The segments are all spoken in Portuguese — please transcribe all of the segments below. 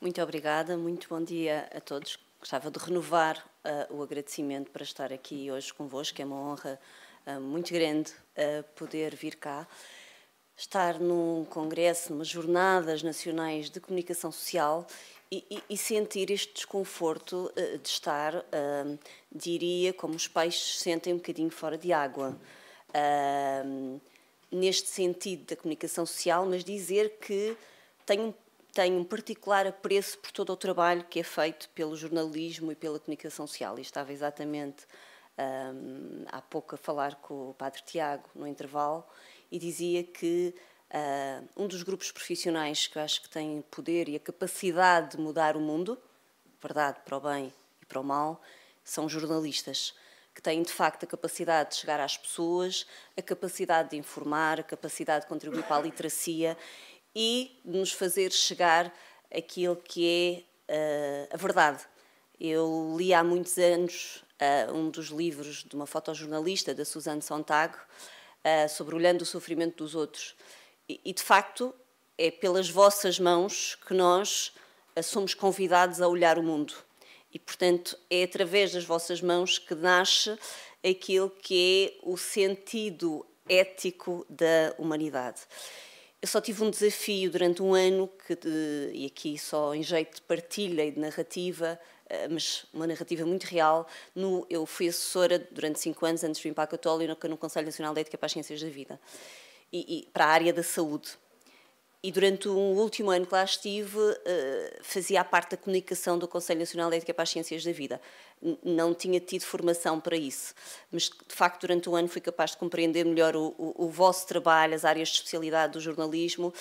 Muito obrigada, muito bom dia a todos. Gostava de renovar uh, o agradecimento para estar aqui hoje convosco, é uma honra uh, muito grande uh, poder vir cá. Estar num congresso, numas jornadas nacionais de comunicação social e, e, e sentir este desconforto de estar, diria, como os pais se sentem um bocadinho fora de água neste sentido da comunicação social, mas dizer que tenho tem um particular apreço por todo o trabalho que é feito pelo jornalismo e pela comunicação social. E estava exatamente um, há pouco a falar com o Padre Tiago, no intervalo, e dizia que uh, um dos grupos profissionais que eu acho que tem poder e a capacidade de mudar o mundo, verdade, para o bem e para o mal, são jornalistas que têm de facto a capacidade de chegar às pessoas, a capacidade de informar, a capacidade de contribuir para a literacia e nos fazer chegar aquilo que é uh, a verdade. Eu li há muitos anos uh, um dos livros de uma fotojornalista, da Suzanne Sontag, uh, sobre Olhando o Sofrimento dos Outros. E, e, de facto, é pelas vossas mãos que nós somos convidados a olhar o mundo. E, portanto, é através das vossas mãos que nasce aquilo que é o sentido ético da humanidade. Eu só tive um desafio durante um ano, que, de, e aqui só em jeito de partilha e de narrativa, eh, mas uma narrativa muito real. No, eu fui assessora durante cinco anos, antes do impacto para no, no Conselho Nacional de Ética para as Ciências da Vida, e, e para a área da saúde e durante um último ano que lá estive, eh, fazia parte da comunicação do Conselho Nacional de Ética para as Ciências da Vida. Não tinha tido formação para isso, mas de facto, durante o ano, fui capaz de compreender melhor o, o, o vosso trabalho, as áreas de especialidade do jornalismo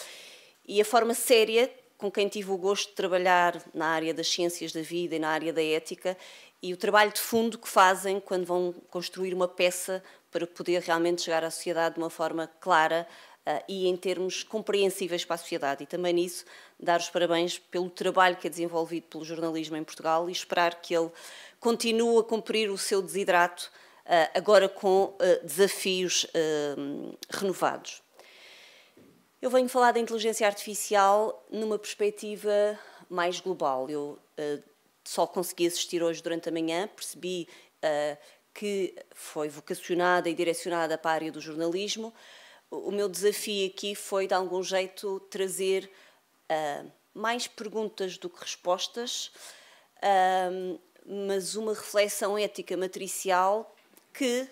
e a forma séria com quem tive o gosto de trabalhar na área das ciências da vida e na área da ética e o trabalho de fundo que fazem quando vão construir uma peça para poder realmente chegar à sociedade de uma forma clara ah, e em termos compreensíveis para a sociedade. E também nisso dar os parabéns pelo trabalho que é desenvolvido pelo jornalismo em Portugal e esperar que ele continue a cumprir o seu desidrato ah, agora com ah, desafios renovados. Eu venho falar da inteligência artificial numa perspectiva mais global. Eu uh, só consegui assistir hoje durante a manhã, percebi uh, que foi vocacionada e direcionada para a área do jornalismo, o meu desafio aqui foi, de algum jeito, trazer uh, mais perguntas do que respostas, uh, mas uma reflexão ética matricial que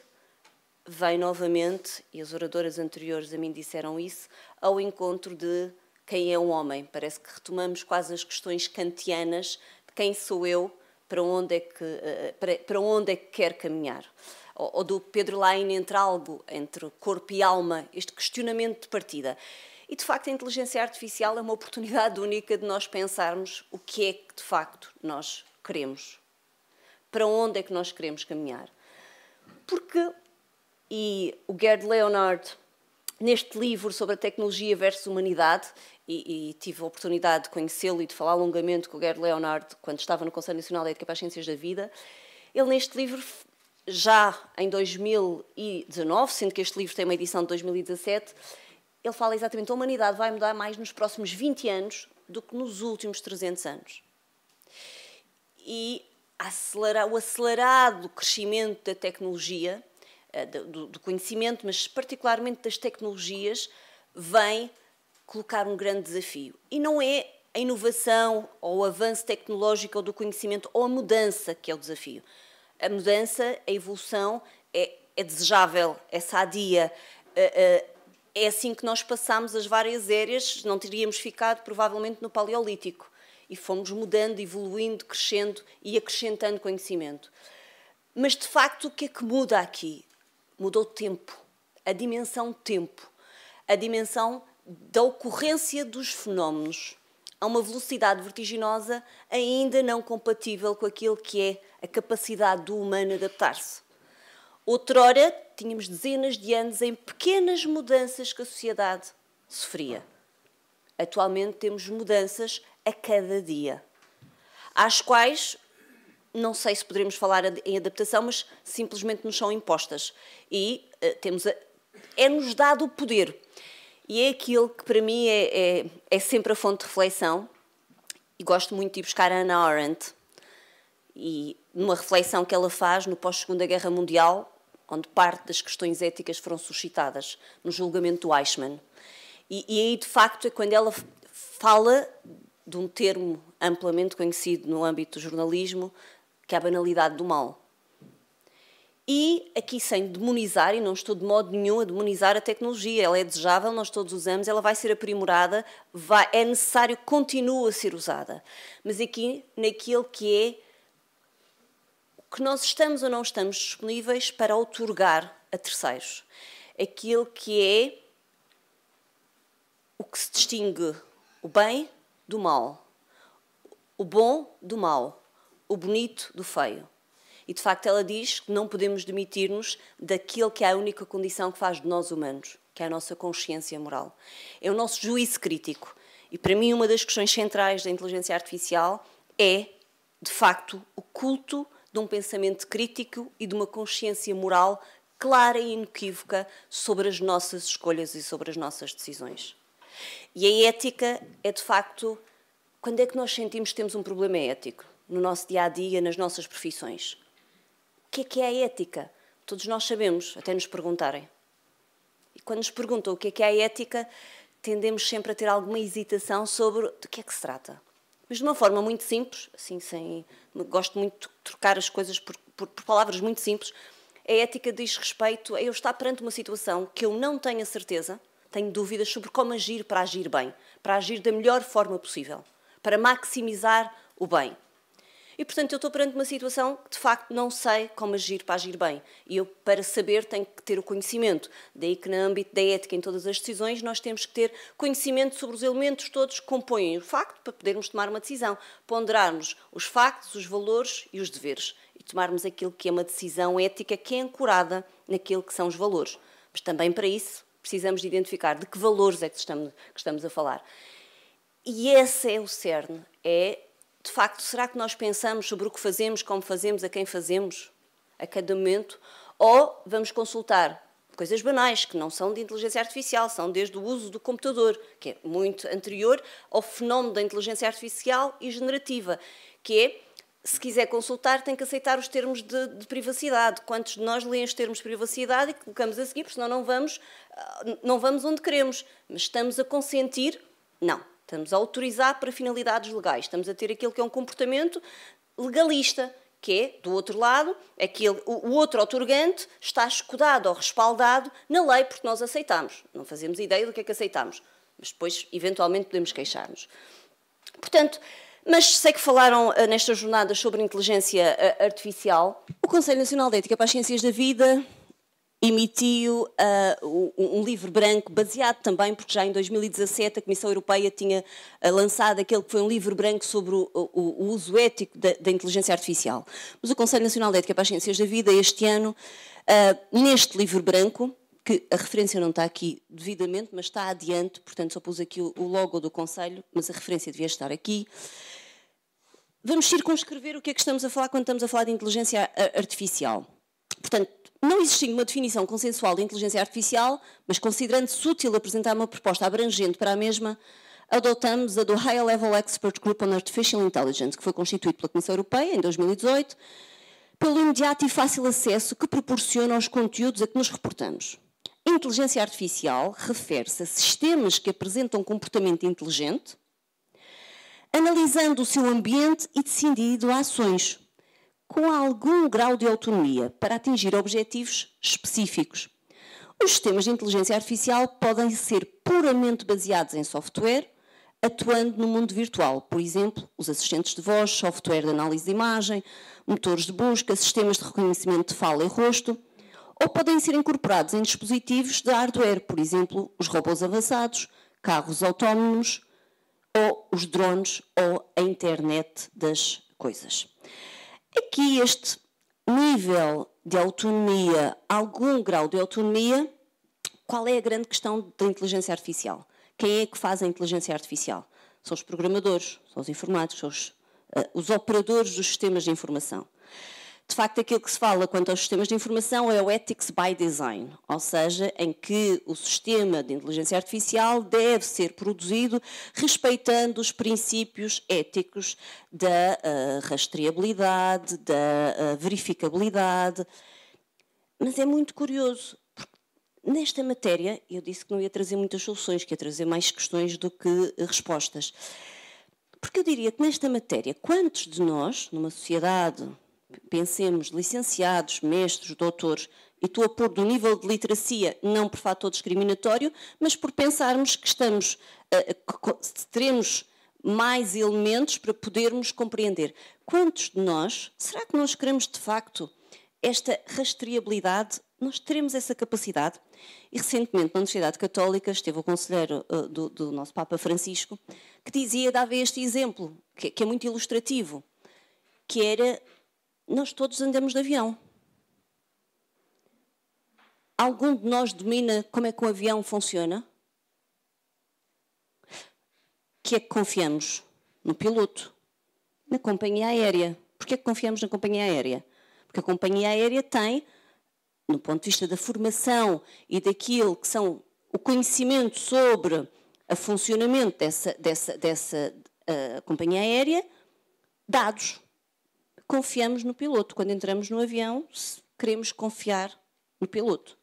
vem novamente, e as oradoras anteriores a mim disseram isso, ao encontro de quem é um homem. Parece que retomamos quase as questões kantianas de quem sou eu, para onde é que, ah, para, para onde é que quero caminhar ou, ou do Pedro Laine entre algo, entre corpo e alma, este questionamento de partida. E de facto, a inteligência artificial é uma oportunidade única de nós pensarmos o que é que de facto nós queremos, para onde é que nós queremos caminhar. Porque, e o Gerd Leonard, neste livro sobre a tecnologia versus humanidade, e, e tive a oportunidade de conhecê-lo e de falar longamente com o Gerd Leonard quando estava no Conselho Nacional de Ética para as Ciências da Vida, ele neste livro já em 2019, sendo que este livro tem uma edição de 2017, ele fala exatamente: a humanidade vai mudar mais nos próximos 20 anos do que nos últimos 300 anos. E acelerar, o acelerado crescimento da tecnologia, eh, do, do conhecimento, mas particularmente das tecnologias, vem colocar um grande desafio. E não é a inovação ou o avanço tecnológico ou do conhecimento ou a mudança que é o desafio a mudança, a evolução é, é desejável, é sadia. Eh, eh, é assim que nós passamos as várias eras, não teríamos ficado provavelmente no Paleolítico. E fomos mudando, evoluindo, crescendo e acrescentando conhecimento. Mas de facto, o que é que muda aqui? Mudou o tempo, a dimensão tempo, a dimensão da ocorrência dos fenómenos a uma velocidade vertiginosa ainda não compatível com aquilo que é a capacidade do humano adaptar-se. Outrora, tínhamos dezenas de anos em pequenas mudanças que a sociedade sofria. Atualmente, temos mudanças a cada dia, às quais não sei se poderemos falar em adaptação, mas simplesmente nos são impostas. E uh, temos é-nos dado o poder. E é aquilo que para mim é, é, é, sempre a fonte de reflexão, e gosto muito de buscar a Ana Arendt. E numa reflexão que ela faz no pós-Segunda Guerra Mundial, onde parte das questões éticas foram suscitadas no julgamento do Eichmann. E, e aí, de facto, é quando ela fala de um termo amplamente conhecido no âmbito do jornalismo, que é a banalidade do mal. E aqui, sem demonizar, e não estou de modo nenhum a demonizar a tecnologia, ela é desejável, nós todos usamos, ela vai ser aprimorada, vai, é necessário, continua a ser usada. Mas aqui, naquilo que é que nós estamos ou não estamos disponíveis para otorgar a terceiros aquilo que é o que se distingue o bem do mal, o bom do mal, o bonito do feio. E de facto ela diz que não podemos demitir-nos daquilo que é a única condição que faz de nós humanos, que é a nossa consciência moral. É o nosso juízo crítico. E para mim uma das questões centrais da inteligência artificial é, de facto, o culto de um pensamento crítico e de uma consciência moral clara e inequívoca sobre as nossas escolhas e sobre as nossas decisões. E a ética é de facto quando é que nós sentimos que temos um problema ético no nosso dia a dia, nas nossas profissões. O que é que é a ética? Todos nós sabemos, até nos perguntarem. E quando nos perguntam o que é que é a ética, tendemos sempre a ter alguma hesitação sobre do que é que se trata mas de uma forma muito simples, assim, sem, gosto muito de trocar as coisas por, por, por palavras muito simples. A ética diz respeito a eu estar perante uma situação que eu não tenho a certeza, tenho dúvidas sobre como agir para agir bem, para agir da melhor forma possível, para maximizar o bem. E, portanto, eu estou perante uma situação que, de facto, não sei como agir para agir bem. E eu, para saber, tenho que ter o conhecimento. Daí que, no âmbito da ética, em todas as decisões, nós temos que ter conhecimento sobre os elementos todos que compõem o facto para podermos tomar uma decisão. Ponderarmos os factos, os valores e os deveres. E tomarmos aquilo que é uma decisão ética que é ancorada naquilo que são os valores. Mas também para isso precisamos de identificar de que valores é que estamos, que estamos a falar. E esse é o cerne, é de facto, será que nós pensamos sobre o que fazemos, como fazemos, a quem fazemos, a cada momento? Ou vamos consultar coisas banais, que não são de inteligência artificial, são desde o uso do computador, que é muito anterior ao fenómeno da inteligência artificial e generativa, que é, se quiser consultar, tem que aceitar os termos de, de privacidade. Quantos de nós leem os termos de privacidade e colocamos a seguir, porque senão não vamos, ah, não vamos onde queremos, mas estamos a consentir? Não. Estamos a autorizar para finalidades legais. Estamos a ter aquilo que é um comportamento legalista, que é, do outro lado, aquele, o outro otorgante está escudado ou respaldado na lei porque nós aceitamos. Não fazemos ideia do que é que aceitamos, mas depois, eventualmente, podemos queixar-nos. Portanto, mas sei que falaram eh, nestas jornadas sobre inteligência eh, artificial. O Conselho Nacional de Ética para as Ciências da Vida emitiu uh, um livro branco baseado também, porque já em 2017 a Comissão Europeia tinha ah, lançado aquele que foi um livro branco sobre o, o, o uso ético da, da, inteligência artificial. Mas o Conselho Nacional de Ética para as Ciências da Vida, este ano, uh, neste livro branco, que a referência não está aqui devidamente, mas está adiante, portanto só pus aqui o, o logo do Conselho, mas a referência devia estar aqui, vamos circunscrever o que é que estamos a falar quando estamos a falar de inteligência artificial. Portanto, não existindo uma definição consensual de inteligência artificial, mas considerando-se útil apresentar uma proposta abrangente para a mesma, adotamos a do High Level Expert Group on Artificial Intelligence, que foi constituído pela Comissão Europeia em 2018, pelo imediato e fácil acesso que proporciona aos conteúdos a que nos reportamos. inteligência artificial refere-se a sistemas que apresentam comportamento inteligente, analisando o seu ambiente e decidindo ações, com algum grau de autonomia para atingir objetivos específicos. Os sistemas de inteligência artificial podem ser puramente baseados em software, atuando no mundo virtual, por exemplo, os assistentes de voz, software de análise de imagem, motores de busca, sistemas de reconhecimento de fala e rosto, ou podem ser incorporados em dispositivos de hardware, por exemplo, os robôs avançados, carros autónomos, ou os drones, ou a internet das coisas. Aqui este nível de autonomia, algum grau de autonomia, qual é a grande questão da inteligência artificial? Quem é que faz a inteligência artificial? São os programadores, são os informáticos, são os, uh, os operadores dos sistemas de informação. De facto, aquilo que se fala quanto aos sistemas de informação é o Ethics by Design, ou seja, em que o sistema de inteligência artificial deve ser produzido respeitando os princípios éticos da uh, rastreabilidade, da uh, verificabilidade. Mas é muito curioso, nesta matéria, eu disse que não ia trazer muitas soluções, que ia trazer mais questões do que eh, respostas. Porque eu diria que nesta matéria, quantos de nós, numa sociedade pensemos, licenciados, mestres, doutores, e estou a pôr do nível de literacia, não por fator discriminatório, mas por pensarmos que estamos, eh, que teremos mais elementos para podermos compreender. Quantos de nós, será que nós queremos de facto esta rastreabilidade? Nós teremos essa capacidade? E recentemente, na Universidade Católica, esteve o conselheiro eh, do, do, nosso Papa Francisco, que dizia, dava este exemplo, que, que é muito ilustrativo, que era nós todos andamos de avião. Algum de nós domina como é que o avião funciona? Que é que confiamos? No piloto, na companhia aérea. Porquê é que confiamos na companhia aérea? Porque a companhia aérea tem, no ponto de vista da formação e daquilo que são o conhecimento sobre o funcionamento dessa, dessa, dessa uh, companhia aérea, dados confiamos no piloto. Quando entramos no avião, queremos confiar no piloto.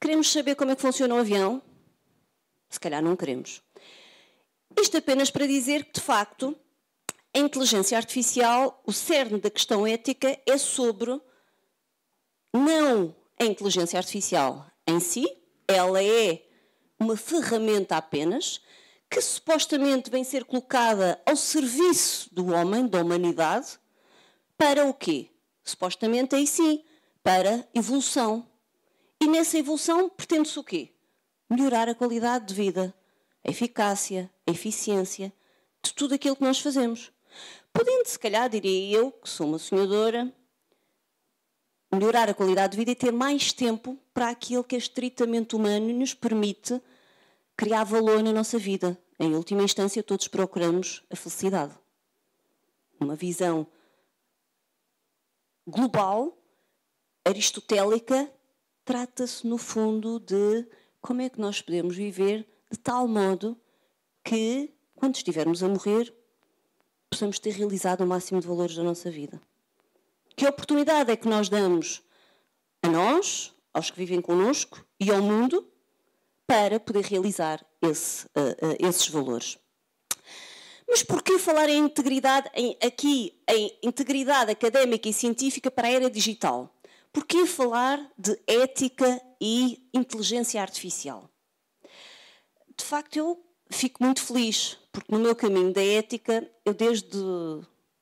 Queremos saber como é que funciona o avião? Se calhar não queremos. Isto apenas para dizer que, de facto, a inteligência artificial, o cerne da questão ética é sobre não a inteligência artificial em si, ela é uma ferramenta apenas que supostamente vem ser colocada ao serviço do homem, da humanidade, para o quê? Supostamente aí sim, para evolução. E nessa evolução pretende-se o quê? Melhorar a qualidade de vida, a eficácia, a eficiência de tudo aquilo que nós fazemos. Podendo, se calhar, diria eu, que sou uma sonhadora, melhorar a qualidade de vida e ter mais tempo para aquilo que é estritamente humano e nos permite criar valor na nossa vida. Em última instância, todos procuramos a felicidade. Uma visão global, aristotélica, trata-se, no fundo, de como é que nós podemos viver de tal modo que, quando estivermos a morrer, possamos ter realizado o máximo de valores da nossa vida. Que oportunidade é que nós damos a nós, aos que vivem connosco e ao mundo, para poder realizar esse, uh, uh, esses valores? Mas por que falar em integridade em, aqui, em integridade académica e científica para a era digital? Por que falar de ética e inteligência artificial? De facto, eu fico muito feliz, porque no meu caminho da ética, eu desde,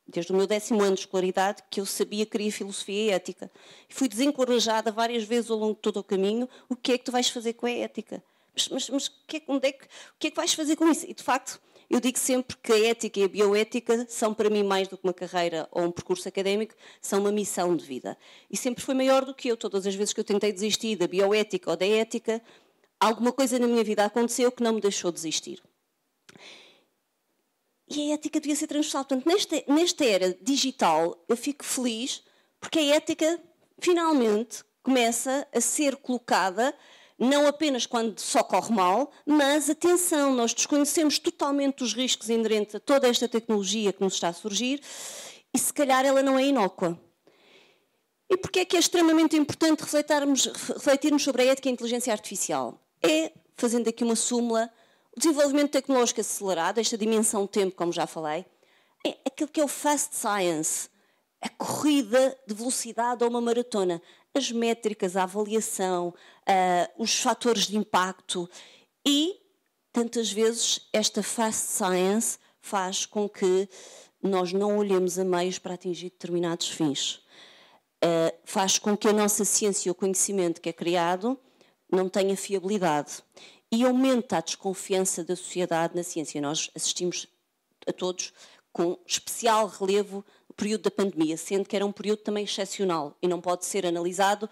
desde o meu décimo ano de escolaridade, que eu sabia que queria filosofia e ética. E fui desencorajada várias vezes ao longo de todo o caminho, o que é que tu vais fazer com a ética? Mas, mas, mas que é, onde é que, o que é que vais fazer com isso? E de facto, eu digo sempre que a ética e a bioética são para mim mais do que uma carreira ou um percurso académico, são uma missão de vida. E sempre foi maior do que eu. Todas as vezes que eu tentei desistir da bioética ou da ética, alguma coisa na minha vida aconteceu que não me deixou desistir. E a ética devia ser transversal. Portanto, nesta, nesta era digital, eu fico feliz porque a ética finalmente começa a ser colocada não apenas quando só corre mal, mas atenção, nós desconhecemos totalmente os riscos inerentes a toda esta tecnologia que nos está a surgir e se calhar ela não é inócua. E porquê é que é extremamente importante refletirmos sobre a ética e a inteligência artificial? É, fazendo aqui uma súmula, o desenvolvimento tecnológico acelerado, esta dimensão tempo, como já falei, é aquilo que é o fast science, a corrida de velocidade ou uma maratona as métricas, a avaliação, uh, os fatores de impacto e, tantas vezes, esta fast science faz com que nós não olhemos a meios para atingir determinados fins. Uh, faz com que a nossa ciência e o conhecimento que é criado não tenha fiabilidade e aumenta a desconfiança da sociedade na ciência. Nós assistimos a todos com especial relevo o período da pandemia, sendo que era um período também excepcional e não pode ser analisado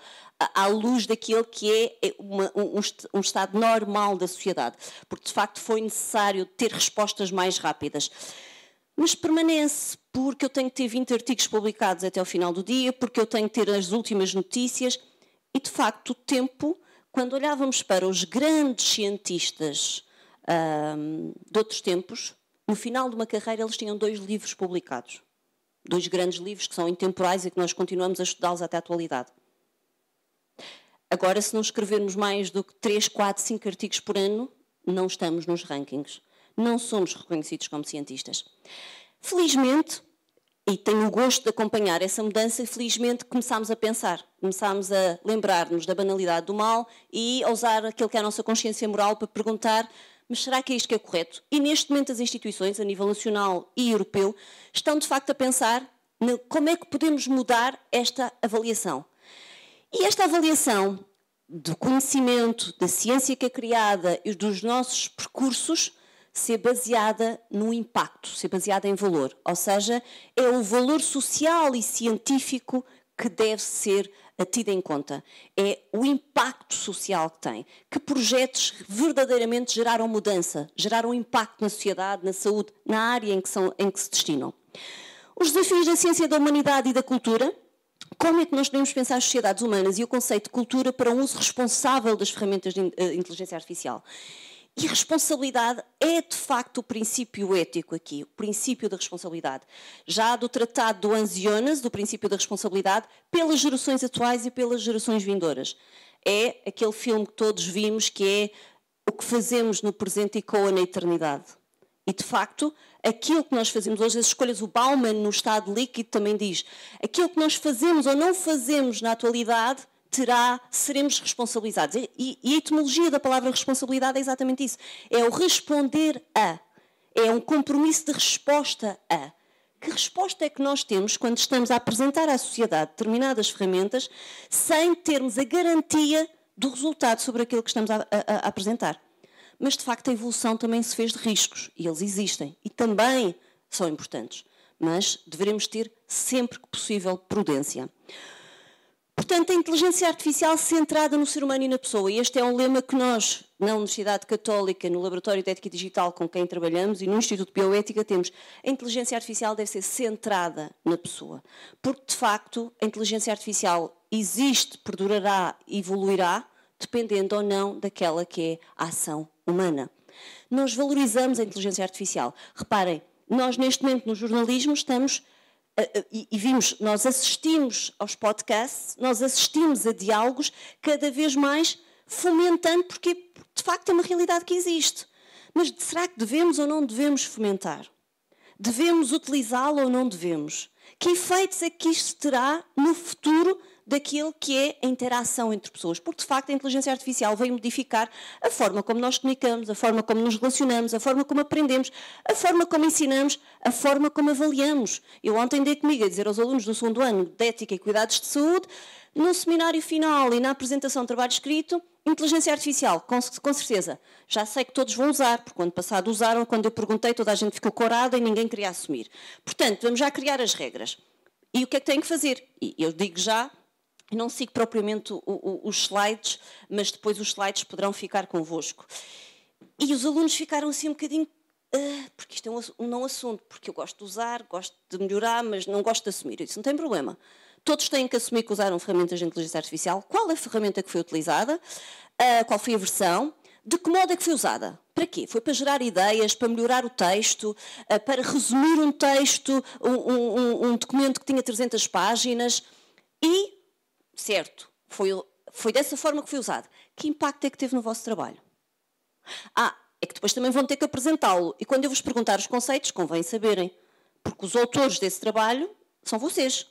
à luz daquilo que é, é uma, um, um, estado normal da sociedade, porque de facto foi necessário ter respostas mais rápidas. Mas permanece, porque eu tenho que ter 20 artigos publicados até ao final do dia, porque eu tenho que ter as últimas notícias, e de facto o tempo, quando olhávamos para os grandes cientistas ah, de outros tempos, no final de uma carreira eles tinham dois livros publicados. Dois grandes livros que são intemporais e que nós continuamos a estudá-los até a atualidade. Agora, se não escrevermos mais do que 3, 4, 5 artigos por ano, não estamos nos rankings. Não somos reconhecidos como cientistas. Felizmente, e tenho o gosto de acompanhar essa mudança, felizmente começámos a pensar, começámos a lembrar-nos da banalidade do mal e a usar aquilo que é a nossa consciência moral para perguntar mas será que é isto que é correto? E neste momento as instituições, a nível nacional e europeu, estão de facto a pensar como é que podemos mudar esta avaliação. E esta avaliação do conhecimento, da ciência que é criada e dos nossos percursos ser baseada no impacto, ser baseada em valor. Ou seja, é o valor social e científico que deve ser tida em conta, é o impacto social que tem. Que projetos verdadeiramente geraram mudança, geraram impacto na sociedade, na saúde, na área em que, são, em que se destinam. Os desafios da ciência da humanidade e da cultura, como é que nós podemos pensar as sociedades humanas e o conceito de cultura para um uso responsável das ferramentas de eh, inteligência artificial? E responsabilidade é de facto o princípio ético aqui, o princípio da responsabilidade. Já do Tratado do Anzionas, do princípio da responsabilidade, pelas gerações atuais e pelas gerações vindouras. É aquele filme que todos vimos que é o que fazemos no presente e coa na eternidade. E de facto, aquilo que nós fazemos hoje, as escolhas, o Bauman no estado líquido também diz, aquilo que nós fazemos ou não fazemos na atualidade terá, seremos responsabilizados. E, e a etimologia da palavra responsabilidade é exatamente isso. É o responder a. É um compromisso de resposta a. Que resposta é que nós temos quando estamos a apresentar à sociedade determinadas ferramentas sem termos a garantia do resultado sobre aquilo que estamos a, a, a apresentar? Mas, de facto, a evolução também se fez de riscos e eles existem e também são importantes. Mas devemos ter sempre que possível prudência. Portanto, a inteligência artificial centrada no ser humano e na pessoa. E este é um lema que nós, na Universidade Católica, no Laboratório de Ética Digital com quem trabalhamos e no Instituto de Bioética temos. A inteligência artificial deve ser centrada na pessoa. Porque, de facto, a inteligência artificial existe, perdurará, evoluirá, dependendo ou não daquela que é a ação humana. Nós valorizamos a inteligência artificial. Reparem, nós neste momento no jornalismo estamos e, e vimos, nós assistimos aos podcasts, nós assistimos a diálogos cada vez mais fomentando, porque de facto é uma realidade que existe. Mas será que devemos ou não devemos fomentar? Devemos utilizá-la ou não devemos? Que efeitos é que isto terá no futuro daquilo que é a interação entre pessoas, porque de facto a inteligência artificial veio modificar a forma como nós comunicamos, a forma como nos relacionamos, a forma como aprendemos, a forma como ensinamos, a forma como avaliamos. Eu ontem dei comigo a dizer aos alunos do segundo ano de Ética e Cuidados de Saúde, no seminário final e na apresentação de trabalho escrito, inteligência artificial, com, com certeza. Já sei que todos vão usar, porque ano passado usaram, quando eu perguntei, toda a gente ficou corada e ninguém queria assumir. Portanto, vamos já criar as regras. E o que é que têm que fazer? E eu digo já, não sigo propriamente o, o, os slides, mas depois os slides poderão ficar convosco. E os alunos ficaram assim um bocadinho, uh, porque isto é um, não assunto, porque eu gosto de usar, gosto de melhorar, mas não gosto de assumir. Eu disse, não tem problema. Todos têm que assumir que usaram ferramentas de inteligência artificial. Qual é a ferramenta que foi utilizada? Uh, qual foi a versão? De que modo é que foi usada? Para quê? Foi para gerar ideias, para melhorar o texto, uh, para resumir um texto, um, um, um documento que tinha 300 páginas e certo, foi, foi dessa forma que foi usado. Que impacto é que teve no vosso trabalho? Ah, é que depois também vão ter que apresentá-lo. E quando eu vos perguntar os conceitos, convém saberem. Porque os autores desse trabalho são vocês.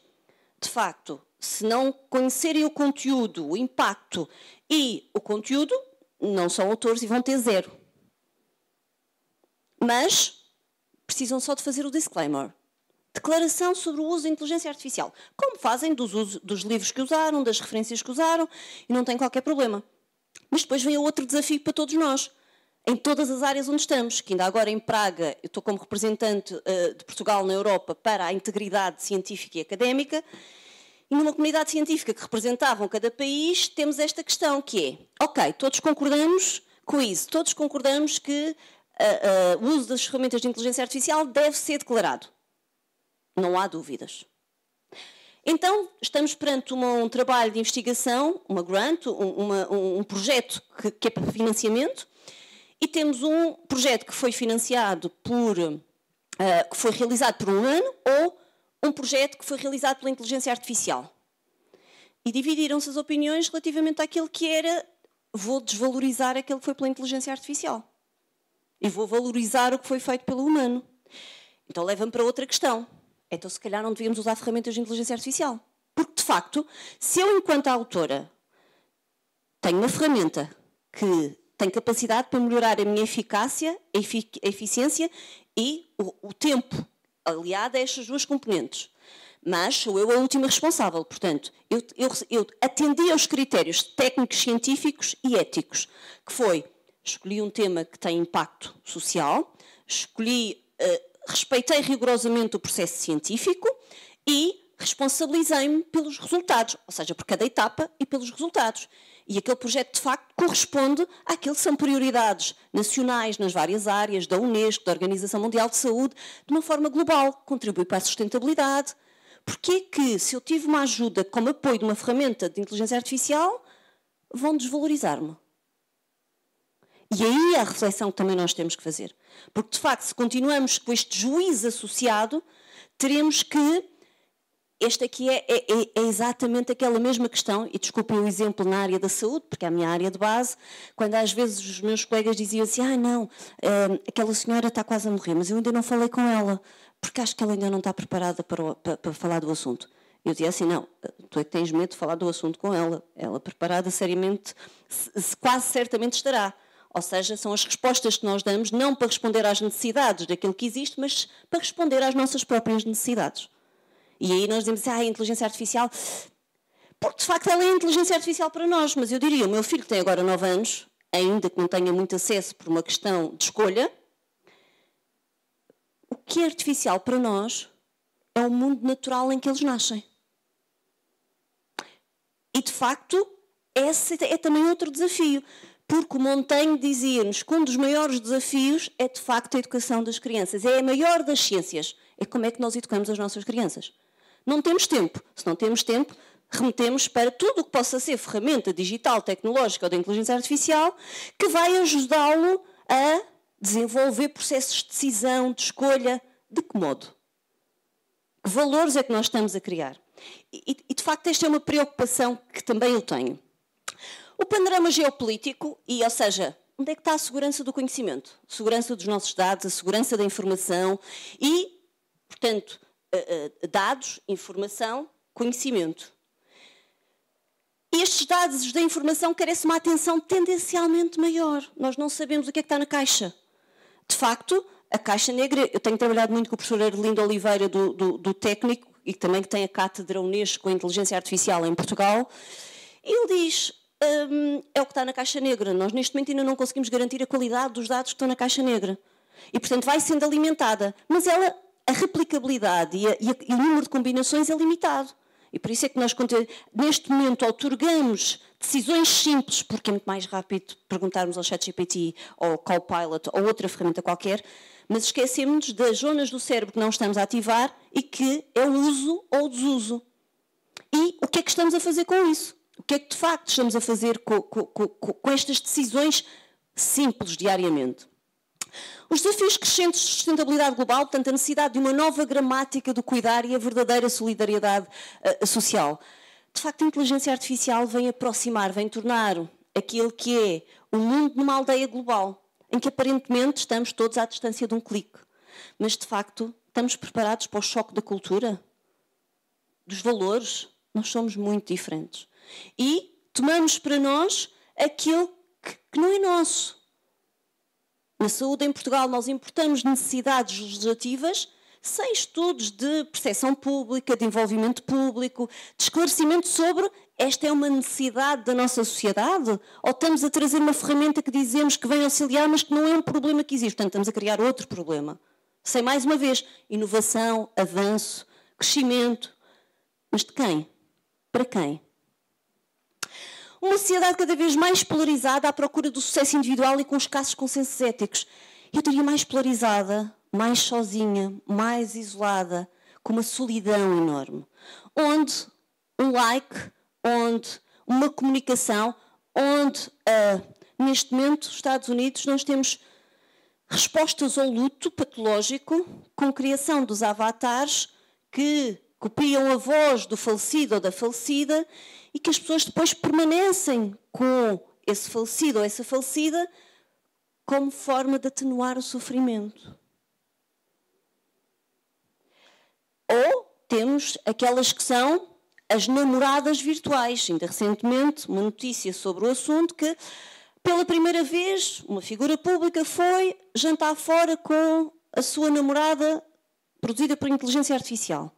De facto, se não conhecerem o conteúdo, o impacto e o conteúdo, não são autores e vão ter zero. Mas precisam só de fazer o disclaimer declaração sobre o uso da inteligência artificial, como fazem dos, dos livros que usaram, das referências que usaram, e não tem qualquer problema. Mas depois vem outro desafio para todos nós, em todas as áreas onde estamos, que ainda agora em Praga, eu estou como representante uh, de Portugal na Europa para a integridade científica e académica, e numa comunidade científica que representavam cada país, temos esta questão que é, ok, todos concordamos com isso, todos concordamos que uh, uh, o uso das ferramentas de inteligência artificial deve ser declarado. Não há dúvidas. Então, estamos perante uma, um trabalho de investigação, uma grant, um, uma, um projeto que, que, é para financiamento, e temos um projeto que foi financiado por, uh, que foi realizado por um ano, ou um projeto que foi realizado pela inteligência artificial. E dividiram-se as opiniões relativamente àquele que era, vou desvalorizar aquele que foi pela inteligência artificial. E vou valorizar o que foi feito pelo humano. Então leva-me para outra questão. Então, se calhar, não devíamos usar ferramentas de inteligência artificial. Porque, de facto, se eu, enquanto autora, tenho uma ferramenta que tem capacidade para melhorar a minha eficácia, a, efic a eficiência e o, o tempo aliada a estas duas componentes. Mas sou eu a última responsável, portanto, eu, eu, eu atendi aos critérios técnicos, científicos e éticos, que foi escolhi um tema que tem impacto social, escolhi eh, respeitei rigorosamente o processo científico e responsabilizei-me pelos resultados, ou seja, por cada etapa e pelos resultados. E aquele projeto, de facto, corresponde àquilo que são prioridades nacionais nas várias áreas da Unesco, da Organização Mundial de Saúde, de uma forma global, contribui para a sustentabilidade. Porquê que, se eu tive uma ajuda como apoio de uma ferramenta de inteligência artificial, vão desvalorizar-me? E aí a reflexão que também nós temos que fazer. Porque, de facto, se continuamos com este juiz associado, teremos que. Esta aqui é, é, é, é, exatamente aquela mesma questão, e desculpem o exemplo na área da saúde, porque é a minha área de base, quando às vezes os meus colegas diziam assim: ah, não, eh, aquela senhora está quase a morrer, mas eu ainda não falei com ela, porque acho que ela ainda não está preparada para, o, para, para falar do assunto. Eu dizia assim: não, tu é que tens medo de falar do assunto com ela. Ela preparada seriamente, se, se quase certamente estará. Ou seja, são as respostas que nós damos não para responder às necessidades daquilo que existe, mas para responder às nossas próprias necessidades. E aí nós dizemos, ah, a inteligência artificial. Porque de facto ela é inteligência artificial para nós, mas eu diria, o meu filho que tem agora 9 anos, ainda que não tenha muito acesso por uma questão de escolha, o que é artificial para nós é o mundo natural em que eles nascem. E de facto, esse é também outro desafio porque o Montaigne dizia-nos que um dos maiores desafios é de facto a educação das crianças, é a maior das ciências, é como é que nós educamos as nossas crianças. Não temos tempo, se não temos tempo, remetemos para tudo o que possa ser ferramenta digital, tecnológica ou da inteligência artificial, que vai ajudá-lo a desenvolver processos de decisão, de escolha, de que modo? Que valores é que nós estamos a criar? E, e de facto esta é uma preocupação que também eu tenho. O panorama geopolítico, e ou seja, onde é que está a segurança do conhecimento? A segurança dos nossos dados, a segurança da informação e, portanto, eh, eh, dados, informação, conhecimento. Estes dados da informação carecem uma atenção tendencialmente maior. Nós não sabemos o que é que está na caixa. De facto, a Caixa Negra, eu tenho trabalhado muito com o professor Arlindo Oliveira, do, do, do Técnico, e também que tem a Cátedra Unesco em Inteligência Artificial em Portugal, ele diz, Hum, é o que está na caixa negra. Nós, neste momento, ainda não conseguimos garantir a qualidade dos dados que estão na caixa negra. E, portanto, vai sendo alimentada. Mas ela, a replicabilidade e, a, e, a, e o número de combinações é limitado. E por isso é que nós, neste momento, otorgamos decisões simples, porque é muito mais rápido perguntarmos ao ChatGPT ou ao Copilot ou outra ferramenta qualquer, mas esquecemos das zonas do cérebro que não estamos a ativar e que é o uso ou o desuso. E o que é que estamos a fazer com isso? o que é que de facto estamos a fazer com, com, com, com estas decisões simples diariamente. Os desafios crescentes de sustentabilidade global, portanto, a necessidade de uma nova gramática do cuidar e a verdadeira solidariedade uh, social. De facto, a inteligência artificial vem aproximar, vem tornar aquele que é o mundo numa aldeia global, em que aparentemente estamos todos à distância de um clique. Mas, de facto, estamos preparados para o choque da cultura, dos valores. Nós somos muito diferentes e tomamos para nós aquilo que, que não é nosso. Na saúde em Portugal, nós importamos necessidades legislativas sem estudos de percepção pública, de envolvimento público, de esclarecimento sobre esta é uma necessidade da nossa sociedade? Ou estamos a trazer uma ferramenta que dizemos que vem auxiliar, mas que não é um problema que existe? Portanto, estamos a criar outro problema. Sem mais uma vez, inovação, avanço, crescimento. Mas de quem? Para quem? Uma sociedade cada vez mais polarizada à procura do sucesso individual e com escassos consensos éticos. Eu diria mais polarizada, mais sozinha, mais isolada, com uma solidão enorme. Onde um like, onde uma comunicação, onde uh, neste momento, Estados Unidos, nós temos respostas ao luto patológico com criação dos avatares que copiam a voz do falecido ou da falecida e que as pessoas depois permanecem com esse falecido ou essa falecida como forma de atenuar o sofrimento. Ou temos aquelas que são as namoradas virtuais. Ainda recentemente, uma notícia sobre o assunto que, pela primeira vez, uma figura pública foi jantar fora com a sua namorada produzida por inteligência artificial.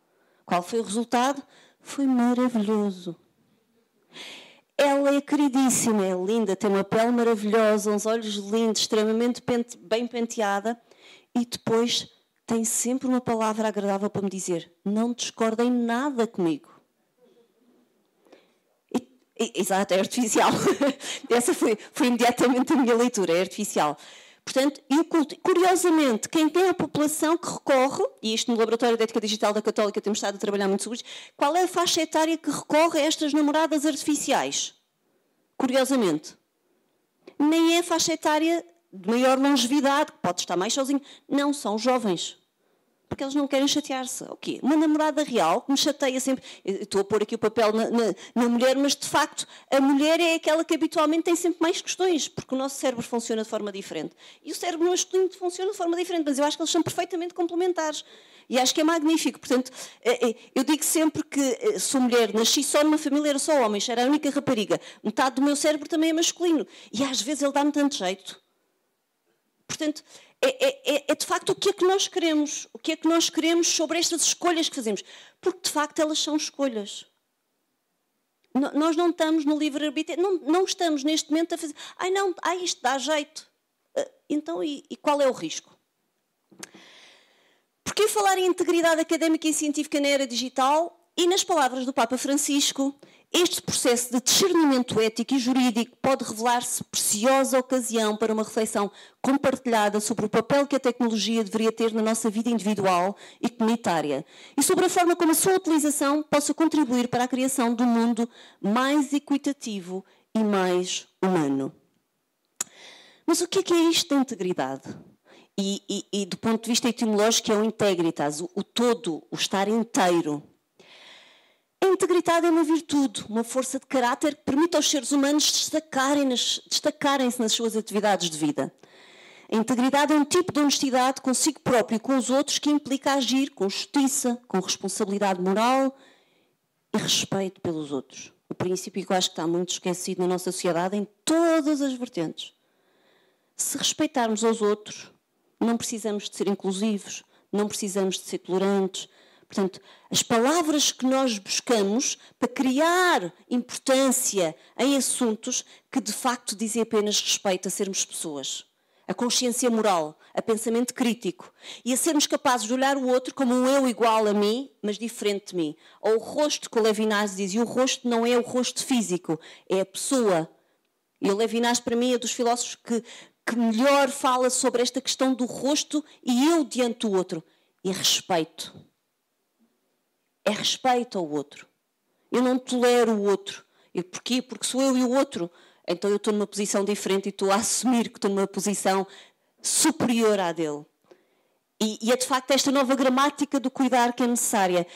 Qual foi o resultado? Foi maravilhoso. Ela é queridíssima, é linda, tem uma pele maravilhosa, uns olhos lindos, extremamente pente, bem penteada e depois tem sempre uma palavra agradável para me dizer: não discordem nada comigo. E, e, exato, é artificial. Essa foi, foi imediatamente a minha leitura, é artificial. Portanto, e curiosamente, quem tem a população que recorre, e isto no Laboratório de Ética Digital da Católica temos estado a trabalhar muito sobre isto, qual é a faixa etária que recorre a estas namoradas artificiais? Curiosamente. Nem é a faixa etária de maior longevidade, que pode estar mais sozinho. Não, são jovens porque eles não querem chatear-se. O quê? Uma namorada real que me chateia sempre. Eu estou a pôr aqui o papel na, na, na, mulher, mas de facto a mulher é aquela que habitualmente tem sempre mais questões, porque o nosso cérebro funciona de forma diferente. E o cérebro masculino funciona de forma diferente, mas eu acho que eles são perfeitamente complementares. E acho que é magnífico. Portanto, eh, eh, eu digo sempre que eh, sou mulher, nasci só numa família, era só homens, era a única rapariga. Metade do meu cérebro também é masculino. E às vezes ele dá-me tanto jeito. Portanto, é, é, é, é, de facto o que é que nós queremos, o que é que nós queremos sobre estas escolhas que fazemos, porque de facto elas são escolhas. nós não estamos no livre-arbítrio, não, não, estamos neste momento a fazer, ai não, ai isto dá jeito. Ah, então, e, e qual é o risco? Porquê falar em integridade académica e científica na era digital e nas palavras do Papa Francisco, este processo de discernimento ético e jurídico pode revelar-se preciosa ocasião para uma reflexão compartilhada sobre o papel que a tecnologia deveria ter na nossa vida individual e comunitária e sobre a forma como a sua utilização possa contribuir para a criação de um mundo mais equitativo e mais humano. Mas o que é, que é isto da integridade? E, e, e, do ponto de vista etimológico é o integritas, o, o todo, o estar inteiro. A integridade é uma virtude, uma força de caráter que permite aos seres humanos destacarem-se destacarem nas suas atividades de vida. A integridade é um tipo de honestidade consigo próprio e com os outros que implica agir com justiça, com responsabilidade moral e respeito pelos outros. O princípio que eu acho que está muito esquecido na nossa sociedade em todas as vertentes. Se respeitarmos aos outros, não precisamos de ser inclusivos, não precisamos de ser tolerantes, Portanto, as palavras que nós buscamos para criar importância em assuntos que de facto dizem apenas respeito a sermos pessoas, a consciência moral, a pensamento crítico e a sermos capazes de olhar o outro como um eu igual a mim, mas diferente de mim. Ou o rosto que o Levinas diz, e o rosto não é o rosto físico, é a pessoa. E o Levinas, para mim, é dos filósofos que, que melhor fala sobre esta questão do rosto e eu diante do outro. E respeito é respeito ao outro. Eu não tolero o outro. E porquê? Porque sou eu e o outro. Então eu estou numa posição diferente e estou a assumir que estou numa posição superior à dele. E, e é de facto esta nova gramática do cuidar que é necessária,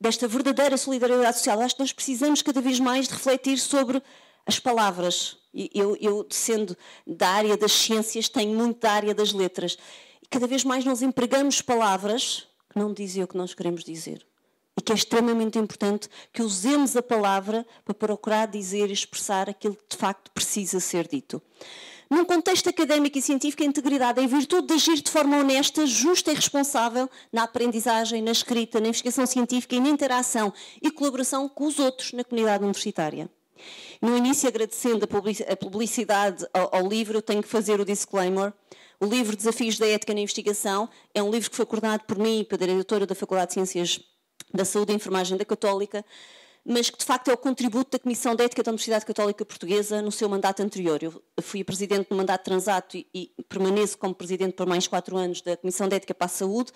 desta verdadeira solidariedade social. Acho que nós precisamos cada vez mais de refletir sobre as palavras. Eu, eu sendo da área das ciências, tenho muito da área das letras. E cada vez mais nós empregamos palavras que não dizem o que nós queremos dizer e que é extremamente importante que usemos a palavra para procurar dizer e expressar aquilo que de facto precisa ser dito. Num contexto académico e científico, a integridade é a virtude de agir de forma honesta, justa e responsável na aprendizagem, na escrita, na investigação científica e na interação e colaboração com os outros na comunidade universitária. No início, agradecendo a publicidade ao, livro, tenho que fazer o disclaimer. O livro Desafios da Ética na Investigação é um livro que foi coordenado por mim e pela diretora da Faculdade de Ciências da Saúde e Enfermagem da Católica, mas que de facto é o contributo da Comissão de Ética da Universidade Católica Portuguesa no seu mandato anterior. Eu fui presidente no mandato transato e, e permaneço como presidente por mais quatro anos da Comissão de Ética para a Saúde,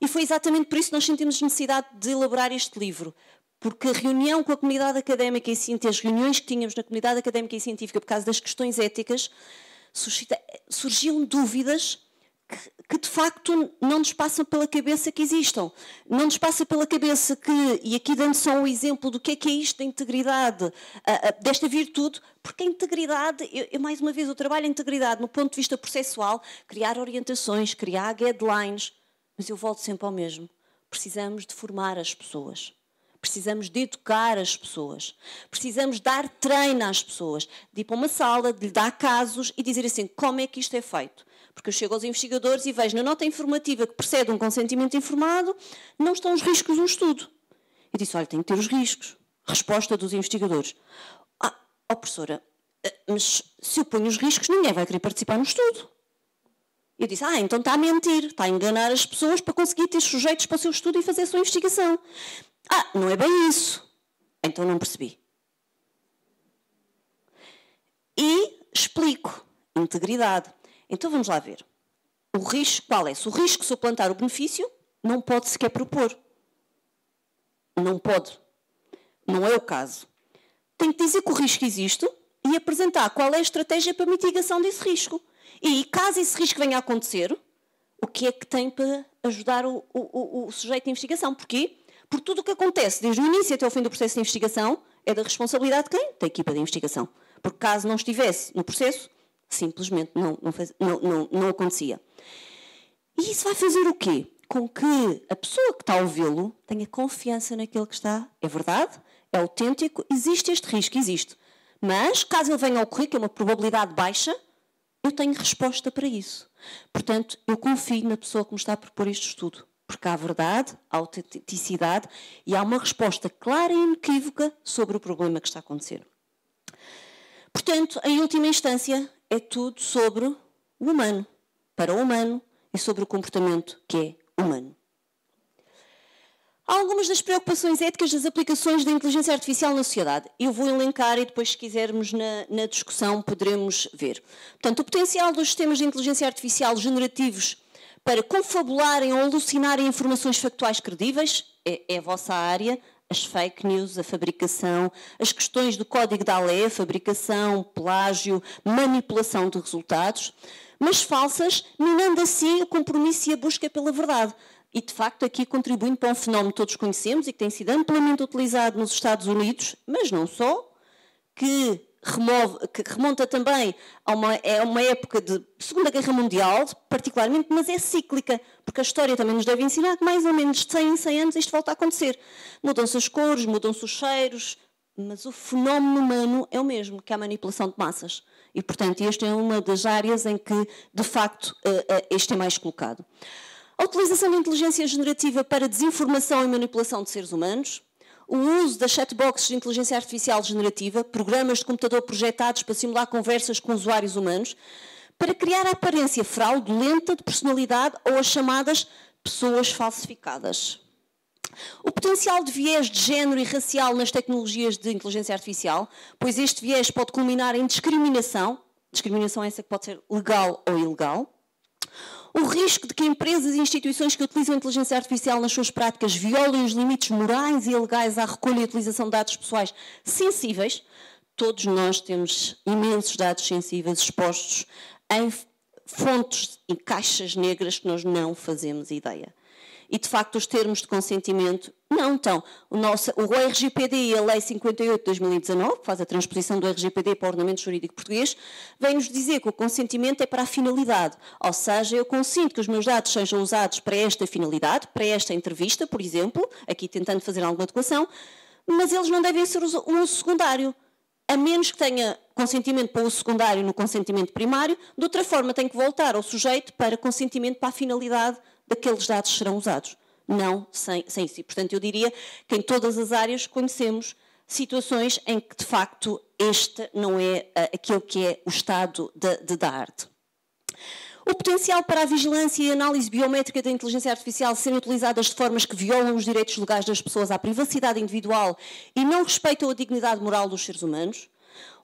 e foi exatamente por isso que nós sentimos necessidade de elaborar este livro, porque a reunião com a comunidade académica e científica, as reuniões que tínhamos na comunidade académica e científica por causa das questões éticas, surgiam dúvidas que de facto não nos passam pela cabeça que existam. Não nos passa pela cabeça que, e aqui dando só um exemplo do que é que é isto da integridade, ah, ah, desta virtude, porque a integridade, eu, eu mais uma vez, eu trabalho a integridade no ponto de vista processual, criar orientações, criar guidelines, mas eu volto sempre ao mesmo. Precisamos de formar as pessoas. Precisamos de educar as pessoas. Precisamos dar treino às pessoas. De ir para uma sala, de lhe dar casos e dizer assim como é que isto é feito. Porque eu chego aos investigadores e vejo na nota informativa que precede um consentimento informado, não estão os riscos do estudo. E disse, olha, tem que ter os riscos. Resposta dos investigadores. Ah, oh professora, eh, mas se eu ponho os riscos, ninguém vai querer participar no estudo. Eu disse, ah, então está a mentir, está a enganar as pessoas para conseguir ter sujeitos para o seu estudo e fazer a sua investigação. Ah, não é bem isso. Então não percebi. E explico. Integridade. Então vamos lá ver. O risco qual é? Se o risco suplantar o benefício, não pode sequer propor. Não pode. Não é o caso. Tem que dizer que o risco existe e apresentar qual é a estratégia para mitigação desse risco. E caso esse risco venha a acontecer, o que é que tem para ajudar o, o, o sujeito de investigação? Porquê? Porque tudo o que acontece desde o início até o fim do processo de investigação é da responsabilidade de quem? Da equipa de investigação. Porque caso não estivesse no processo, Simplesmente não, não, faz, não, não, não acontecia. E isso vai fazer o quê? Com que a pessoa que está a ouvi-lo tenha confiança naquilo que está. É verdade, é autêntico, existe este risco, existe. Mas, caso ele venha a ocorrer, que é uma probabilidade baixa, eu tenho resposta para isso. Portanto, eu confio na pessoa que me está a propor este estudo. Porque há verdade, há autenticidade e há uma resposta clara e inequívoca sobre o problema que está a acontecer. Portanto, em última instância, é tudo sobre o humano, para o humano e sobre o comportamento que é humano. Algumas das preocupações éticas das aplicações da inteligência artificial na sociedade. Eu vou elencar e depois, se quisermos, na, na discussão, poderemos ver. Portanto, o potencial dos sistemas de inteligência artificial generativos para confabularem ou alucinarem informações factuais credíveis, é, é a vossa área, as fake news, a fabricação, as questões do código da lei, fabricação, plágio, manipulação de resultados, mas falsas, minando assim o compromisso e a busca pela verdade. E, de facto, aqui contribuindo para um fenómeno que todos conhecemos e que tem sido amplamente utilizado nos Estados Unidos, mas não só, que remove, que remonta também a uma, a é uma época de Segunda Guerra Mundial, particularmente, mas é cíclica, porque a história também nos deve ensinar que mais ou menos de 100 em 100 anos isto volta a acontecer. Mudam-se as cores, mudam-se os cheiros, mas o fenómeno humano é o mesmo, que é a manipulação de massas. E, portanto, esta é uma das áreas em que, de facto, eh, eh, este é mais colocado. A utilização da inteligência generativa para desinformação e manipulação de seres humanos, o uso das chatbox de inteligência artificial generativa, programas de computador projetados para simular conversas com usuários humanos, para criar a aparência fraudulenta de personalidade ou as chamadas pessoas falsificadas. O potencial de viés de género e racial nas tecnologias de inteligência artificial, pois este viés pode culminar em discriminação, discriminação essa que pode ser legal ou ilegal, o risco de que empresas e instituições que utilizam a inteligência artificial nas suas práticas violem os limites morais e legais à recolha e utilização de dados pessoais sensíveis. Todos nós temos imensos dados sensíveis expostos em fontes e caixas negras que nós não fazemos ideia e de facto os termos de consentimento não estão. O, nosso, o RGPD e a Lei 58 de 2019, que faz a transposição do RGPD para o ordenamento jurídico português, vem-nos dizer que o consentimento é para a finalidade, ou seja, eu consinto que os meus dados sejam usados para esta finalidade, para esta entrevista, por exemplo, aqui tentando fazer alguma adequação, mas eles não devem ser um uso secundário a menos que tenha consentimento para o secundário no consentimento primário, de outra forma tem que voltar ao sujeito para consentimento para a finalidade daqueles dados serão usados, não sem, sem isso. E, portanto, eu diria que em todas as áreas conhecemos situações em que, de facto, este não é uh, eh, aquilo que é o estado de, de, da arte. O potencial para a vigilância e análise biométrica da inteligência artificial serem utilizadas de formas que violam os direitos legais das pessoas à privacidade individual e não respeitam a dignidade moral dos seres humanos.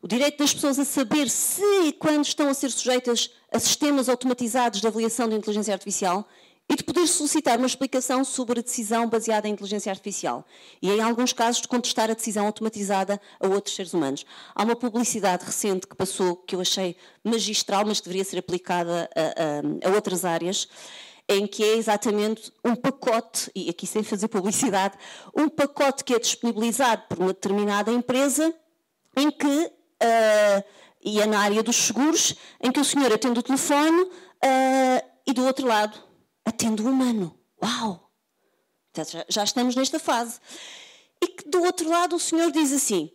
O direito das pessoas a saber se e quando estão a ser sujeitas a sistemas automatizados de avaliação de inteligência artificial e de poder solicitar uma explicação sobre a decisão baseada em inteligência artificial e, em alguns casos, de contestar a decisão automatizada a outros seres humanos. Há uma publicidade recente que passou que eu achei magistral, mas deveria ser aplicada a, a, a outras áreas, em que é exatamente um pacote, e aqui sem fazer publicidade, um pacote que é disponibilizado por uma determinada empresa em que, uh, e é na área dos seguros, em que o senhor atende o telefone uh, e do outro lado atendo o humano. Uau! já, já estamos nesta fase. E que do outro lado o senhor diz assim: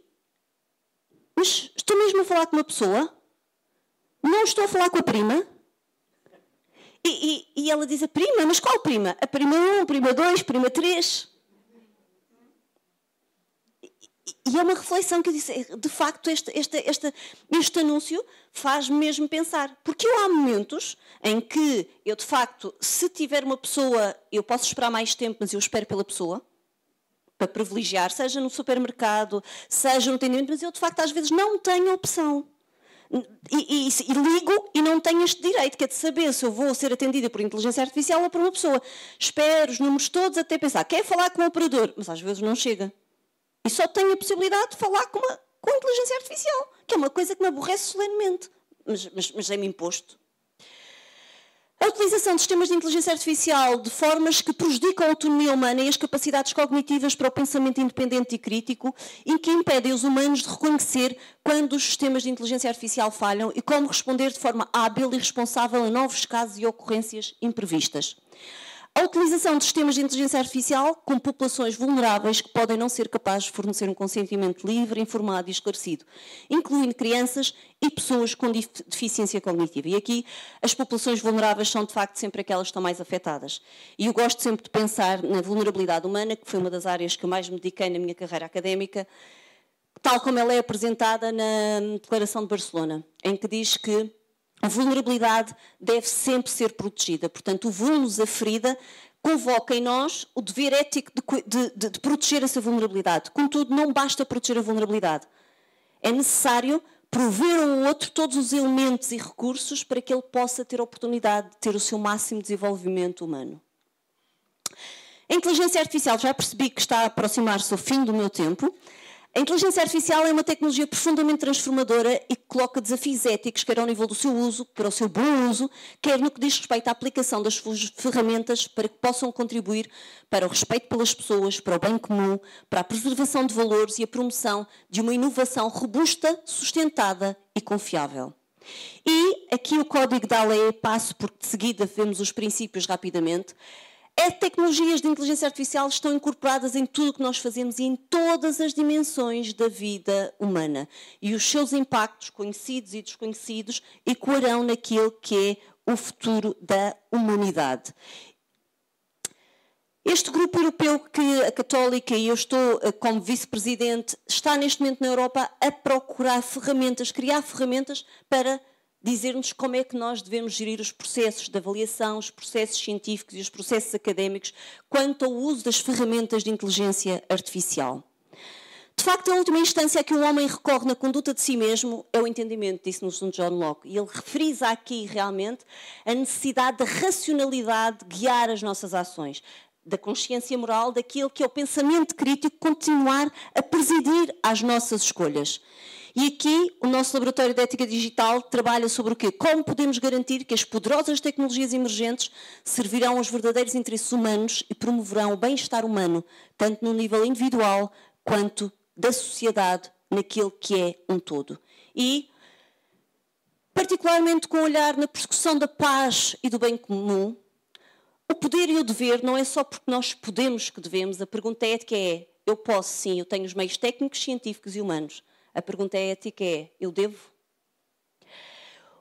Mas estou mesmo a falar com uma pessoa? Não estou a falar com a prima? E, e, e ela diz: A prima? Mas qual prima? A prima 1, prima 2, prima 3? e é uma reflexão que eu disse, é, de facto, este, este, este, este anúncio faz mesmo pensar. Porque há momentos em que eu, de facto, se tiver uma pessoa, eu posso esperar mais tempo, mas eu espero pela pessoa, para privilegiar, seja no supermercado, seja no atendimento, mas eu, de facto, às vezes não tenho opção. E, e, e, ligo e não tenho este direito, que é de saber se eu vou ser atendida por inteligência artificial ou por uma pessoa. Espero os números todos até pensar, quer falar com o operador, mas às vezes não chega. E só tenho a possibilidade de falar com, uma, com a inteligência artificial, que é uma coisa que me aborrece solenemente, mas, mas, mas é-me imposto. A utilização de sistemas de inteligência artificial de formas que prejudicam a autonomia humana e as capacidades cognitivas para o pensamento independente e crítico e que impedem os humanos de reconhecer quando os sistemas de inteligência artificial falham e como responder de forma hábil e responsável em novos casos e ocorrências imprevistas. A utilização de sistemas de inteligência artificial com populações vulneráveis que podem não ser capazes de fornecer um consentimento livre, informado e esclarecido, incluindo crianças e pessoas com deficiência cognitiva. E aqui as populações vulneráveis são de facto sempre aquelas que estão mais afetadas. E eu gosto sempre de pensar na vulnerabilidade humana, que foi uma das áreas que eu mais me dediquei na minha carreira académica, tal como ela é apresentada na Declaração de Barcelona, em que diz que a vulnerabilidade deve sempre ser protegida. Portanto, o vulnus, a ferida, convoca em nós o dever ético de, de, de, proteger essa vulnerabilidade. Contudo, não basta proteger a vulnerabilidade. É necessário prover ao outro todos os elementos e recursos para que ele possa ter a oportunidade de ter o seu máximo desenvolvimento humano. A inteligência artificial já percebi que está a aproximar-se ao fim do meu tempo. A inteligência artificial é uma tecnologia profundamente transformadora e que coloca desafios éticos, quer ao nível do seu uso, para o seu bom uso, quer no que diz respeito à aplicação das suas ferramentas para que possam contribuir para o respeito pelas pessoas, para o bem comum, para a preservação de valores e a promoção de uma inovação robusta, sustentada e confiável. E aqui o código da lei, é passo porque de seguida vemos os princípios rapidamente, as é tecnologias de inteligência artificial estão incorporadas em tudo o que nós fazemos e em todas as dimensões da vida humana. E os seus impactos, conhecidos e desconhecidos, ecoarão naquilo que é o futuro da humanidade. Este grupo europeu que a Católica e eu estou eh, como vice-presidente está neste momento na Europa a procurar ferramentas, criar ferramentas para dizer-nos como é que nós devemos gerir os processos de avaliação, os processos científicos e os processos académicos quanto ao uso das ferramentas de inteligência artificial. De facto, a última instância a que o homem recorre na conduta de si mesmo é o entendimento, disse-nos um John Locke. E ele referiza aqui realmente a necessidade da racionalidade guiar as nossas ações, da consciência moral, daquilo que é o pensamento crítico continuar a presidir às nossas escolhas. E aqui o nosso Laboratório de Ética Digital trabalha sobre o quê? Como podemos garantir que as poderosas tecnologias emergentes servirão aos verdadeiros interesses humanos e promoverão o bem-estar humano, tanto no nível individual quanto da sociedade, naquele que é um todo. E, particularmente com o olhar na persecução da paz e do bem comum, o poder e o dever não é só porque nós podemos que devemos, a pergunta ética é: eu posso sim, eu tenho os meios técnicos, científicos e humanos a pergunta é ética é: eu devo?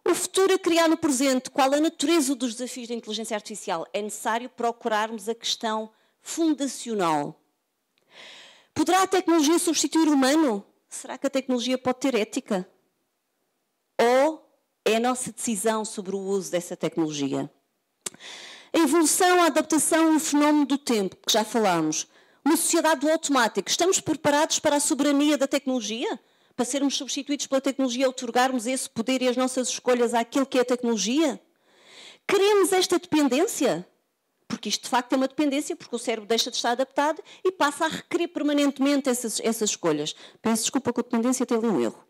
O futuro a criar no presente, qual a natureza dos desafios da inteligência artificial? É necessário procurarmos a questão fundacional. Poderá a tecnologia substituir o humano? Será que a tecnologia pode ter ética? Ou é a nossa decisão sobre o uso dessa tecnologia? A evolução, a adaptação e o fenómeno do tempo, que já falámos. Uma sociedade do automático. Estamos preparados para a soberania da tecnologia? para sermos substituídos pela tecnologia, otorgarmos esse poder e as nossas escolhas àquilo que é a tecnologia? Queremos esta dependência? Porque isto de facto é uma dependência, porque o cérebro deixa de estar adaptado e passa a requerer permanentemente essas, essas escolhas. Peço desculpa que a dependência tem ali um erro.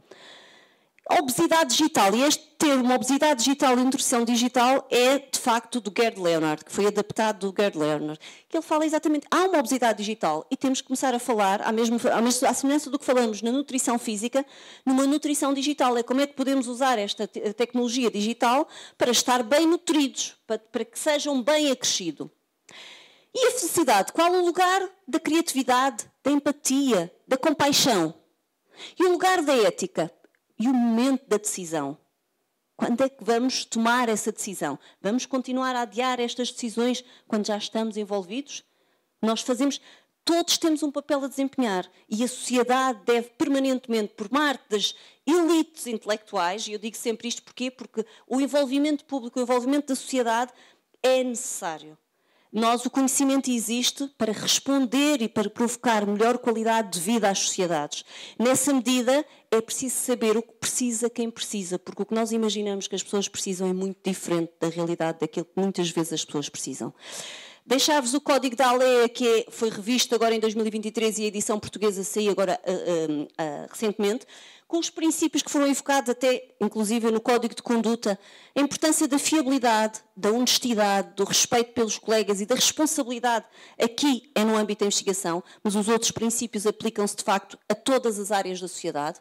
A obesidade digital, e este termo obesidade digital e nutrição digital é de facto do Gerd Leonard, que foi adaptado do Gerd Leonard, que ele fala exatamente, há uma obesidade digital e temos que começar a falar, à, mesma, à, semelhança do que falamos na nutrição física, numa nutrição digital, é como é que podemos usar esta tecnologia digital para estar bem nutridos, para, para que sejam bem acrescidos. E a felicidade, qual o lugar da criatividade, da empatia, da compaixão? E o lugar da ética? e o momento da decisão. Quando é que vamos tomar essa decisão? Vamos continuar a adiar estas decisões quando já estamos envolvidos? Nós fazemos, todos temos um papel a desempenhar e a sociedade deve permanentemente, por parte das elites intelectuais, e eu digo sempre isto porquê? Porque o envolvimento público, o envolvimento da sociedade é necessário. Nós, o conhecimento existe para responder e para provocar melhor qualidade de vida às sociedades. Nessa medida, é preciso saber o que precisa quem precisa, porque o que nós imaginamos que as pessoas precisam é muito diferente da realidade daquilo que muitas vezes as pessoas precisam. Deixar-vos o código da Alea, que é, foi revisto agora em 2023 e a edição portuguesa saiu agora uh, uh, uh, recentemente com os princípios que foram evocados até, inclusive, no Código de Conduta, a importância da fiabilidade, da honestidade, do respeito pelos colegas e da responsabilidade aqui é no âmbito da investigação, mas os outros princípios aplicam-se de facto a todas as áreas da sociedade.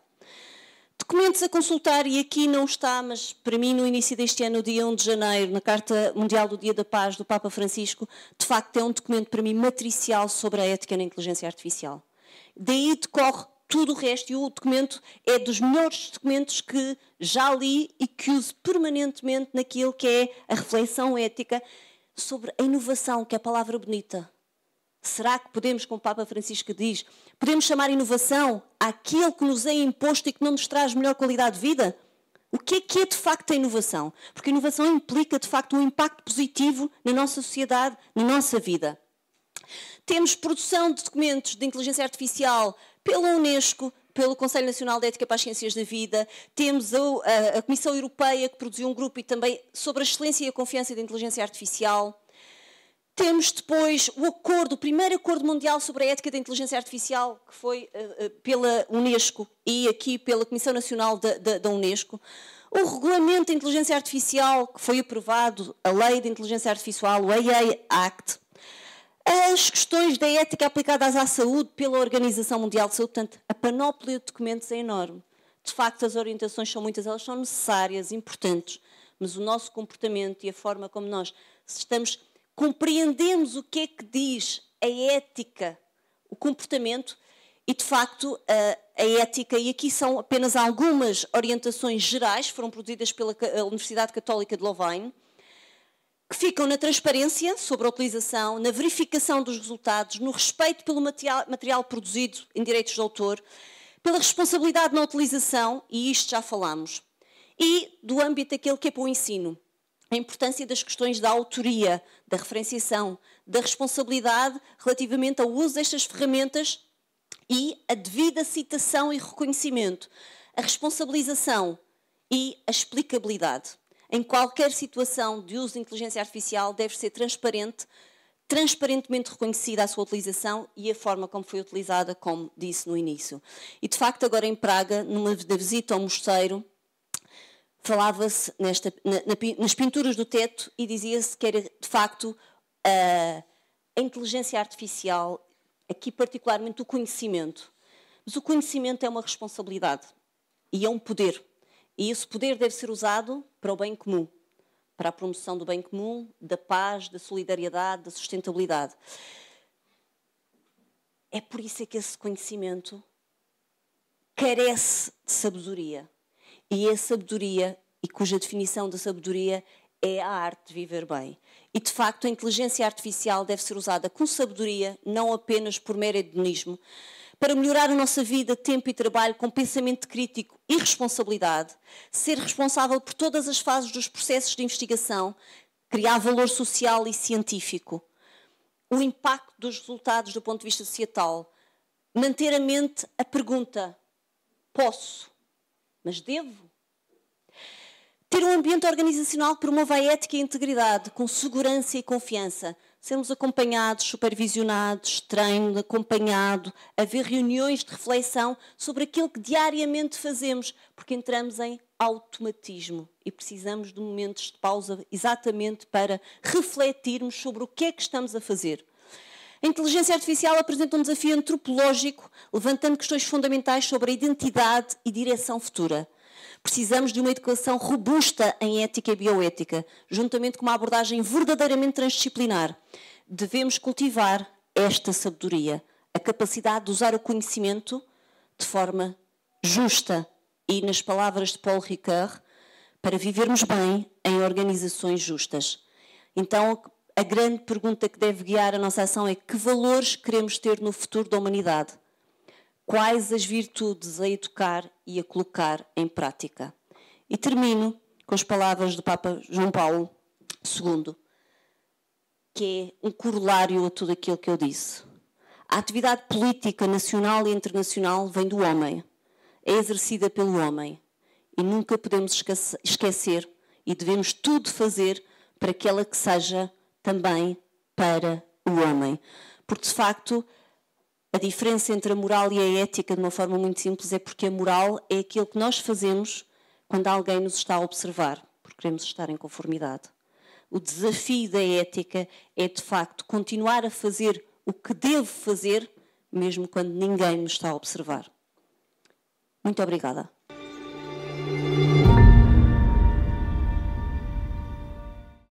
Documentos a consultar, e aqui não está, mas para mim, no início deste ano, dia 1 de janeiro, na Carta Mundial do Dia da Paz do Papa Francisco, de facto é um documento para mim matricial sobre a ética na inteligência artificial. Daí decorre tudo o resto, e o documento é dos melhores documentos que já li e que uso permanentemente naquilo que é a reflexão ética sobre a inovação, que é a palavra bonita. Será que podemos, como o Papa Francisco diz, podemos chamar inovação àquilo que nos é imposto e que não nos traz melhor qualidade de vida? O que é que é de facto a inovação? Porque a inovação implica de facto um impacto positivo na nossa sociedade, na nossa vida. Temos produção de documentos de inteligência artificial pela Unesco, pelo Conselho Nacional de Ética para as Ciências da Vida, temos a, a, Comissão Europeia, que produziu um grupo e também sobre a excelência e a confiança da inteligência artificial. Temos depois o acordo, o primeiro acordo mundial sobre a ética da inteligência artificial, que foi uh, pela Unesco e aqui pela Comissão Nacional da, da, da Unesco. O regulamento da inteligência artificial, que foi aprovado, a Lei da Inteligência Artificial, o AI Act. As questões da ética aplicadas à saúde pela Organização Mundial de Saúde, portanto, a panóplia de documentos é enorme. De facto, as orientações são muitas, elas são necessárias, importantes, mas o nosso comportamento e a forma como nós estamos compreendemos o que é que diz a ética, o comportamento e, de facto, a, a, ética, e aqui são apenas algumas orientações gerais, foram produzidas pela Universidade Católica de Louvain, que ficam na transparência sobre a utilização, na verificação dos resultados, no respeito pelo material, material produzido em direitos de autor, pela responsabilidade na utilização, e isto já falamos, e do âmbito aquele que é para o ensino. A importância das questões da autoria, da referenciação, da responsabilidade relativamente ao uso destas ferramentas e a devida citação e reconhecimento, a responsabilização e a explicabilidade em qualquer situação de uso de inteligência artificial, deve ser transparente, transparentemente reconhecida a sua utilização e a forma como foi utilizada, como disse no início. E de facto, agora em Praga, numa visita ao mosteiro, falava-se na, na, nas pinturas do teto e dizia-se que era de facto a, a inteligência artificial, aqui particularmente o conhecimento. Mas o conhecimento é uma responsabilidade e é um poder. E esse poder deve ser usado para o bem comum, para a promoção do bem comum, da paz, da solidariedade, da sustentabilidade. É por isso é que esse conhecimento carece de sabedoria. E a sabedoria, e cuja definição da sabedoria é a arte de viver bem. E de facto, a inteligência artificial deve ser usada com sabedoria, não apenas por mero hedonismo, para melhorar a nossa vida, tempo e trabalho com pensamento crítico e responsabilidade, ser responsável por todas as fases dos processos de investigação, criar valor social e científico, o impacto dos resultados do ponto de vista societal, manter a mente a pergunta: posso, mas devo? Ter um ambiente organizacional que promova a ética e a integridade, com segurança e confiança, sermos acompanhados, supervisionados, treino acompanhado, haver reuniões de reflexão sobre aquilo que diariamente fazemos, porque entramos em automatismo e precisamos de momentos de pausa exatamente para refletirmos sobre o que é que estamos a fazer. A inteligência artificial apresenta um desafio antropológico, levantando questões fundamentais sobre a identidade e direção futura. Precisamos de uma educação robusta em ética e bioética, juntamente com uma abordagem verdadeiramente transdisciplinar. Devemos cultivar esta sabedoria, a capacidade de usar o conhecimento de forma justa e, nas palavras de Paul Ricard, para vivermos bem em organizações justas. Então, a grande pergunta que deve guiar a nossa ação é que valores queremos ter no futuro da humanidade? quais as virtudes a educar e a colocar em prática. E termino com as palavras do Papa João Paulo II, que é um corolário a tudo aquilo que eu disse. A atividade política nacional e internacional vem do homem, é exercida pelo homem, e nunca podemos esquecer e devemos tudo fazer para que ela que seja também para o homem. Porque, de facto, a diferença entre a moral e a ética, de uma forma muito simples, é porque a moral é aquilo que nós fazemos quando alguém nos está a observar, porque queremos estar em conformidade. O desafio da ética é, de facto, continuar a fazer o que devo fazer, mesmo quando ninguém me está a observar. Muito obrigada.